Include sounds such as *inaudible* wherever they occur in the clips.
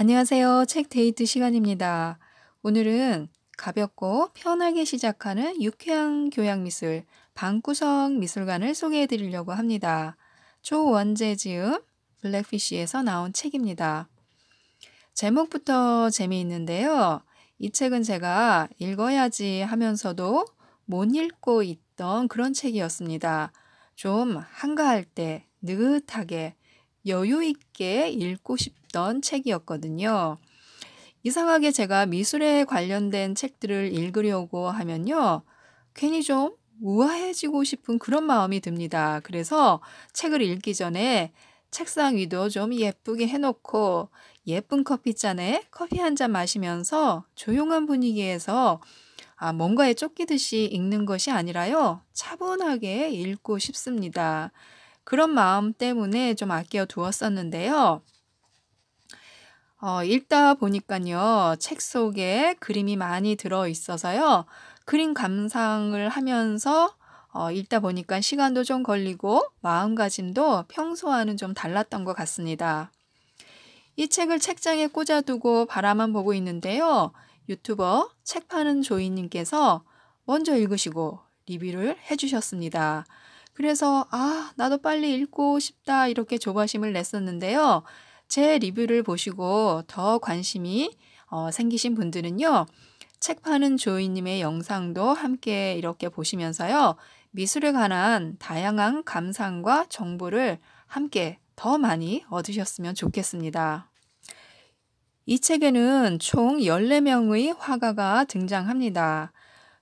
안녕하세요. 책 데이트 시간입니다. 오늘은 가볍고 편하게 시작하는 유쾌한 교양 미술 방구석 미술관을 소개해 드리려고 합니다. 조원재 지음 블랙피쉬에서 나온 책입니다. 제목부터 재미있는데요. 이 책은 제가 읽어야지 하면서도 못 읽고 있던 그런 책이었습니다. 좀 한가할 때 느긋하게 여유 있게 읽고 싶던 책이었거든요. 이상하게 제가 미술에 관련된 책들을 읽으려고 하면요. 괜히 좀 우아해지고 싶은 그런 마음이 듭니다. 그래서 책을 읽기 전에 책상 위도 좀 예쁘게 해놓고 예쁜 커피잔에 커피 한 잔 마시면서 조용한 분위기에서 아, 뭔가에 쫓기듯이 읽는 것이 아니라요. 차분하게 읽고 싶습니다. 그런 마음 때문에 좀 아껴 두었었는데요. 어, 읽다 보니까요, 책 속에 그림이 많이 들어 있어서요, 그림 감상을 하면서 어, 읽다 보니까 시간도 좀 걸리고 마음가짐도 평소와는 좀 달랐던 것 같습니다. 이 책을 책장에 꽂아두고 바라만 보고 있는데요. 유튜버 책 파는 조이님께서 먼저 읽으시고 리뷰를 해주셨습니다. 그래서 아, 나도 빨리 읽고 싶다 이렇게 조바심을 냈었는데요. 제 리뷰를 보시고 더 관심이 어, 생기신 분들은요. 책 파는 조이님의 영상도 함께 이렇게 보시면서요. 미술에 관한 다양한 감상과 정보를 함께 더 많이 얻으셨으면 좋겠습니다. 이 책에는 총 14명의 화가가 등장합니다.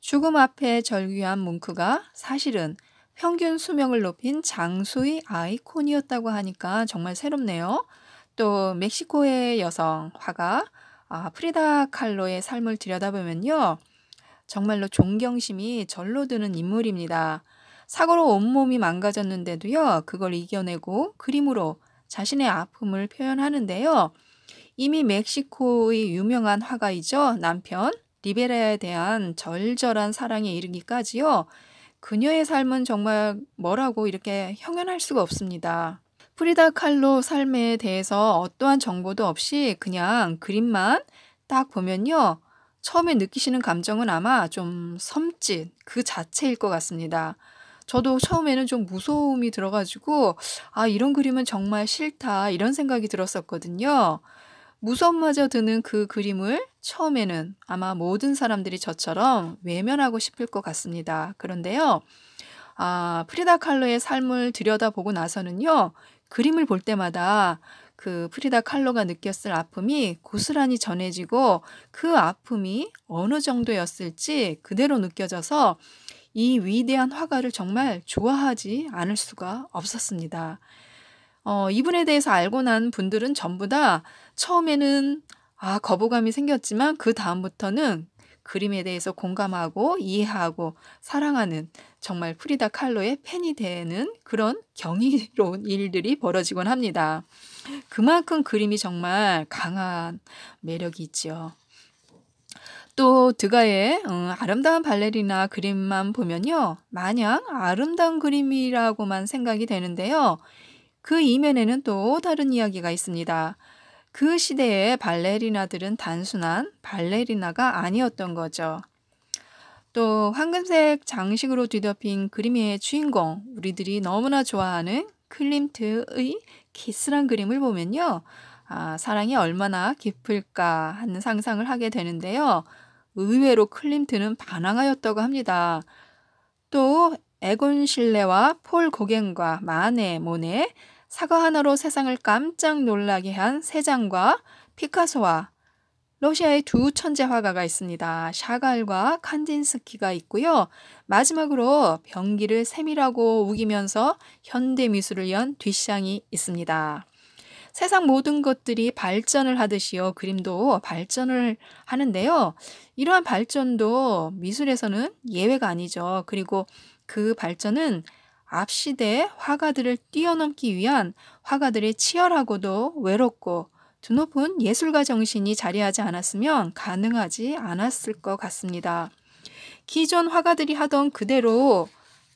죽음 앞에 절규한 뭉크가 사실은 평균 수명을 높인 장수의 아이콘이었다고 하니까 정말 새롭네요. 또 멕시코의 여성 화가 아, 프리다 칼로의 삶을 들여다보면요. 정말로 존경심이 절로 드는 인물입니다. 사고로 온몸이 망가졌는데도요. 그걸 이겨내고 그림으로 자신의 아픔을 표현하는데요. 이미 멕시코의 유명한 화가이죠. 남편 리베라에 대한 절절한 사랑에 이르기까지요. 그녀의 삶은 정말 뭐라고 이렇게 형연할 수가 없습니다. 프리다 칼로 삶에 대해서 어떠한 정보도 없이 그냥 그림만 딱 보면요. 처음에 느끼시는 감정은 아마 좀 섬찟 그 자체일 것 같습니다. 저도 처음에는 좀 무서움이 들어가지고 아 이런 그림은 정말 싫다 이런 생각이 들었었거든요. 무서움마저 드는 그 그림을 처음에는 아마 모든 사람들이 저처럼 외면하고 싶을 것 같습니다. 그런데요, 아, 프리다 칼로의 삶을 들여다보고 나서는요, 그림을 볼 때마다 그 프리다 칼로가 느꼈을 아픔이 고스란히 전해지고 그 아픔이 어느 정도였을지 그대로 느껴져서 이 위대한 화가를 정말 좋아하지 않을 수가 없었습니다. 어, 이분에 대해서 알고 난 분들은 전부 다 처음에는 아, 거부감이 생겼지만 그 다음부터는 그림에 대해서 공감하고 이해하고 사랑하는 정말 프리다 칼로의 팬이 되는 그런 경이로운 *laughs* 일들이 벌어지곤 합니다. 그만큼 그림이 정말 강한 매력이 있죠또 드가의 음, 아름다운 발레리나 그림만 보면요. 마냥 아름다운 그림이라고만 생각이 되는데요. 그 이면에는 또 다른 이야기가 있습니다. 그 시대의 발레리나들은 단순한 발레리나가 아니었던 거죠. 또 황금색 장식으로 뒤덮인 그림의 주인공, 우리들이 너무나 좋아하는 클림트의 키스란 그림을 보면요. 아, 사랑이 얼마나 깊을까 하는 상상을 하게 되는데요. 의외로 클림트는 반항하였다고 합니다. 또 에곤 실레와 폴 고갱과 마네, 모네, 사과 하나로 세상을 깜짝 놀라게 한 세장과 피카소와 러시아의 두 천재 화가가 있습니다. 샤갈과 칸딘스키가 있고요. 마지막으로 병기를 세밀하고 우기면서 현대 미술을 연 뒷샹이 있습니다. 세상 모든 것들이 발전을 하듯이요. 그림도 발전을 하는데요. 이러한 발전도 미술에서는 예외가 아니죠. 그리고 그 발전은 앞시대의 화가들을 뛰어넘기 위한 화가들의 치열하고도 외롭고 드높은 예술가 정신이 자리하지 않았으면 가능하지 않았을 것 같습니다. 기존 화가들이 하던 그대로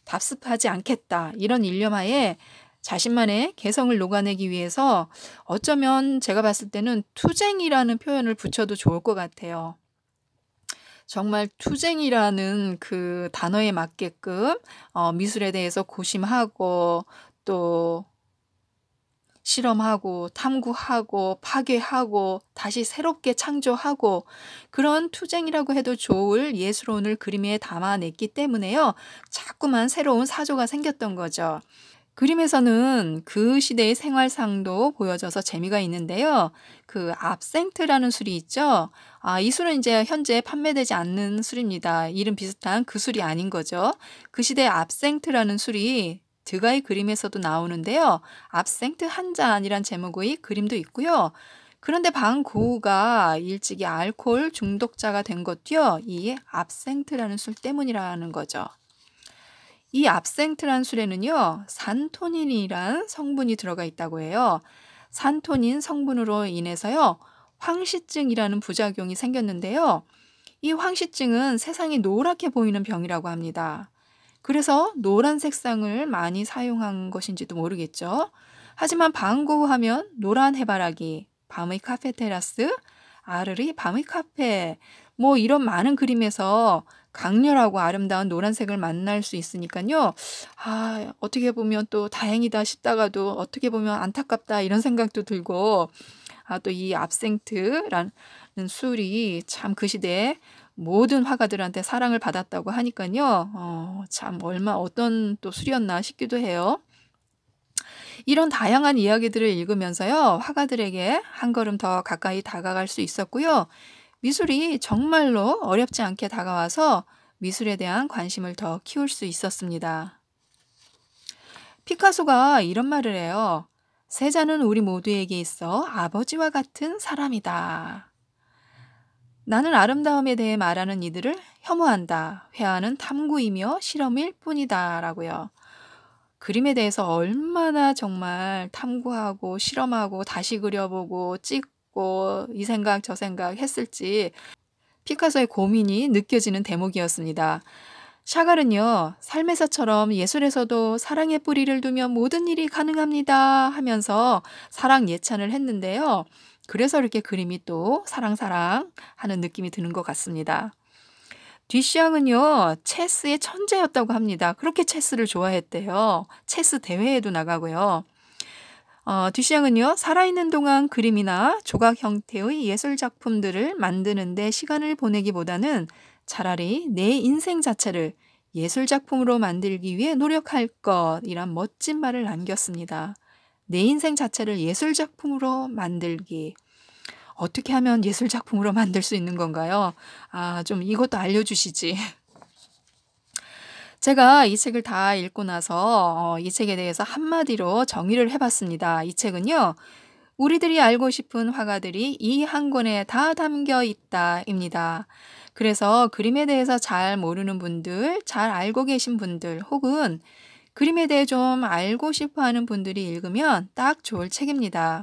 답습하지 않겠다 이런 일념하에 자신만의 개성을 녹아내기 위해서 어쩌면 제가 봤을 때는 투쟁이라는 표현을 붙여도 좋을 것 같아요. 정말 투쟁이라는 그 단어에 맞게끔 어, 미술에 대해서 고심하고 또 실험하고 탐구하고 파괴하고 다시 새롭게 창조하고 그런 투쟁이라고 해도 좋을 예술혼을 그림에 담아냈기 때문에요. 자꾸만 새로운 사조가 생겼던 거죠. 그림에서는 그 시대의 생활상도 보여져서 재미가 있는데요. 그 압생트라는 술이 있죠. 아, 이 술은 이제 현재 판매되지 않는 술입니다. 이름 비슷한 그 술이 아닌 거죠. 그 시대의 압생트라는 술이 드가의 그림에서도 나오는데요. 압생트 한 잔이란 제목의 그림도 있고요. 그런데 방고우가 일찍이 알코올 중독자가 된 것도요. 이 압생트라는 술 때문이라는 거죠. 이 압생트란술에는요, 산토닌이란 성분이 들어가 있다고 해요. 산토닌 성분으로 인해서요, 황시증이라는 부작용이 생겼는데요. 이 황시증은 세상이 노랗게 보이는 병이라고 합니다. 그래서 노란 색상을 많이 사용한 것인지도 모르겠죠. 하지만 방구 하면 노란 해바라기, 밤의 카페테라스, 아르리, 밤의 카페 뭐 이런 많은 그림에서 강렬하고 아름다운 노란색을 만날 수 있으니까요. 아, 어떻게 보면 또 다행이다 싶다가도 어떻게 보면 안타깝다 이런 생각도 들고 아, 또 이 압생트라는 술이 참 그 시대에 모든 화가들한테 사랑을 받았다고 하니까요. 어, 참 얼마 어떤 또 술이었나 싶기도 해요. 이런 다양한 이야기들을 읽으면서요, 화가들에게 한 걸음 더 가까이 다가갈 수 있었고요. 미술이 정말로 어렵지 않게 다가와서 미술에 대한 관심을 더 키울 수 있었습니다. 피카소가 이런 말을 해요. 세자는 우리 모두에게 있어 아버지와 같은 사람이다. 나는 아름다움에 대해 말하는 이들을 혐오한다. 회화는 탐구이며 실험일 뿐이다. 라고요. 그림에 대해서 얼마나 정말 탐구하고 실험하고 다시 그려보고 찍고 이 생각 저 생각 했을지 피카소의 고민이 느껴지는 대목이었습니다. 샤갈은요, 삶에서처럼 예술에서도 사랑의 뿌리를 두면 모든 일이 가능합니다 하면서 사랑 예찬을 했는데요. 그래서 이렇게 그림이 또 사랑사랑 하는 느낌이 드는 것 같습니다. 뒤시앙은요 체스의 천재였다고 합니다. 그렇게 체스를 좋아했대요. 체스 대회에도 나가고요. 어, 뒤앙은요 살아있는 동안 그림이나 조각 형태의 예술 작품들을 만드는데 시간을 보내기보다는 차라리 내 인생 자체를 예술 작품으로 만들기 위해 노력할 것이란 멋진 말을 남겼습니다. 내 인생 자체를 예술 작품으로 만들기. 어떻게 하면 예술 작품으로 만들 수 있는 건가요? 아, 좀 이것도 알려주시지. *laughs* 제가 이 책을 다 읽고 나서 어, 이 책에 대해서 한마디로 정의를 해봤습니다. 이 책은요, 우리들이 알고 싶은 화가들이 이 한 권에 다 담겨 있다입니다. 그래서 그림에 대해서 잘 모르는 분들, 잘 알고 계신 분들, 혹은 그림에 대해 좀 알고 싶어 하는 분들이 읽으면 딱 좋을 책입니다.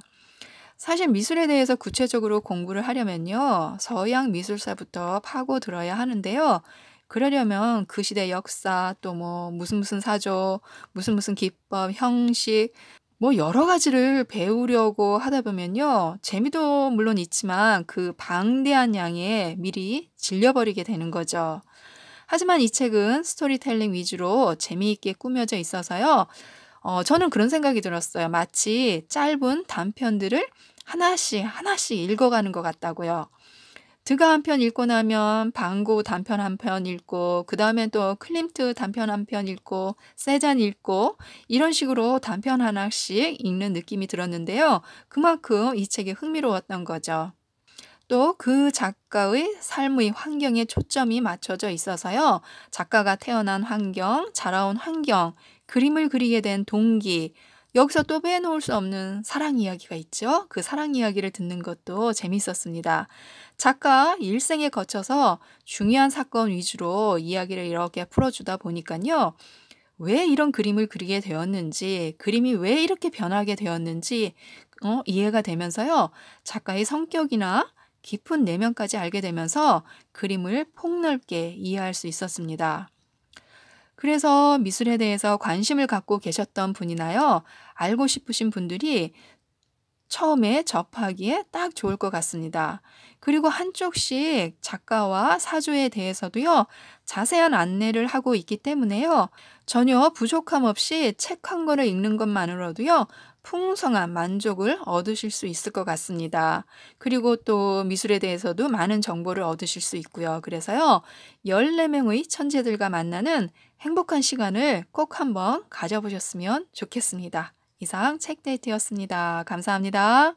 사실 미술에 대해서 구체적으로 공부를 하려면요. 서양 미술사부터 파고 들어야 하는데요. 그러려면 그 시대 역사 또 뭐 무슨 무슨 사조, 무슨 무슨 기법, 형식 뭐 여러 가지를 배우려고 하다 보면요. 재미도 물론 있지만 그 방대한 양에 미리 질려버리게 되는 거죠. 하지만 이 책은 스토리텔링 위주로 재미있게 꾸며져 있어서요. 어, 저는 그런 생각이 들었어요. 마치 짧은 단편들을 하나씩 하나씩 읽어가는 것 같다고요. 드가 한 편 읽고 나면 방구 단편 한 편 읽고 그다음에또 클림트 단편 한 편 읽고 세잔 읽고 이런 식으로 단편 하나씩 읽는 느낌이 들었는데요. 그만큼 이 책이 흥미로웠던 거죠. 또 그 작가의 삶의 환경에 초점이 맞춰져 있어서요. 작가가 태어난 환경, 자라온 환경 그림을 그리게 된 동기, 여기서 또 빼놓을 수 없는 사랑 이야기가 있죠. 그 사랑 이야기를 듣는 것도 재밌었습니다. 작가 일생에 거쳐서 중요한 사건 위주로 이야기를 이렇게 풀어주다 보니까요. 왜 이런 그림을 그리게 되었는지, 그림이 왜 이렇게 변하게 되었는지 어, 이해가 되면서요. 작가의 성격이나 깊은 내면까지 알게 되면서 그림을 폭넓게 이해할 수 있었습니다. 그래서 미술에 대해서 관심을 갖고 계셨던 분이나요. 알고 싶으신 분들이 처음에 접하기에 딱 좋을 것 같습니다. 그리고 한쪽씩 작가와 사주에 대해서도요, 자세한 안내를 하고 있기 때문에요, 전혀 부족함 없이 책 한 권을 읽는 것만으로도요, 풍성한 만족을 얻으실 수 있을 것 같습니다. 그리고 또 미술에 대해서도 많은 정보를 얻으실 수 있고요. 그래서요, 14명의 천재들과 만나는 행복한 시간을 꼭 한번 가져보셨으면 좋겠습니다. 이상 책데이트였습니다. 감사합니다.